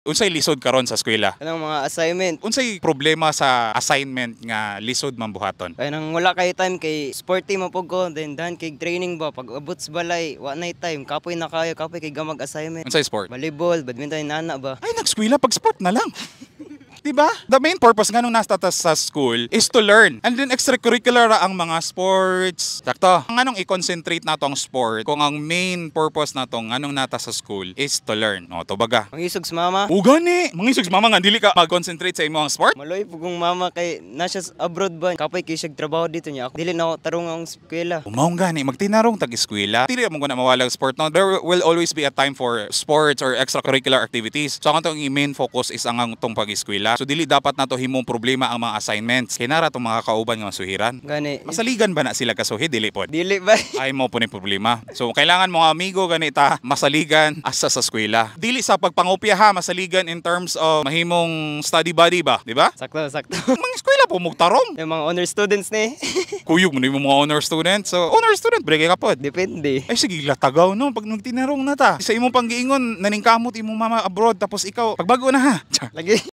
Unsay lisod karon sa eskwela? Anong mga assignment? Unsay problema sa assignment nga lisod man buhaton? Kaya nang wala kay time kay sporty man pug ko then dan kay training ba pag abot sa balay wa nay time kapoy na kayo kapoy kay gamag assignment. Unsay sport? Volleyball, badminton nana ba? Ay nagskwela pag sport na lang. Diba? The main purpose nga nung nasa sa school is to learn. And then extracurricular ang mga sports. Sakto. Ang anong i-concentrate na tong sport kung ang main purpose na tong anong nata sa school is to learn. O, to baga. Mangisog si mama. O gani. Mangisog si mama nga dili ka mag-concentrate sa imong sport. Maloy pugong mama kay nasa abroad ba. Kapay kay siyag trabaho dito niya. dili na tarong ang eskwela. Umaong gani magtinarong tag eskwela. Dili mo na mawala sport no. There will always be a time for sports or extracurricular activities. So ang tong main focus is ang tong pag-eskwela nila. So dili dapat nato himong problema ang mga assignments. Kay tong mga kauban nga masuhiran. Gani. Masaligan ba na sila kasuhi dili pod? Dili ba? Ay mo po problema. So kailangan mga amigo gani ta masaligan asa sa eskwela. Dili sa pagpangopya ha masaligan in terms of mahimong study buddy ba, di ba? Sakto sakto. mga eskwela po mugtarong. Yung mga honor students ni. Kuyog mo ni mga honor student. So honor student break ka pod. Depende. Ay sige latagaw no pag nagtinarong na ta. Sa imong panggiingon naningkamot imong mama abroad tapos ikaw pagbago na ha. Lagi